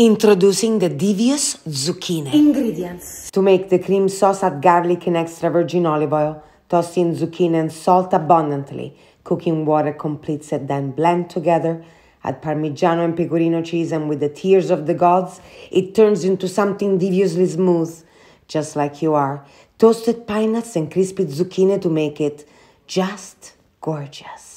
Introducing the devious zucchini. Ingredients. To make the cream sauce, add garlic and extra virgin olive oil. Toss in zucchini and salt abundantly. Cooking water completes it, then blend together. Add Parmigiano and Pecorino cheese, and with the tears of the gods, it turns into something deviously smooth, just like you are. Toasted pine nuts and crispy zucchini to make it just gorgeous.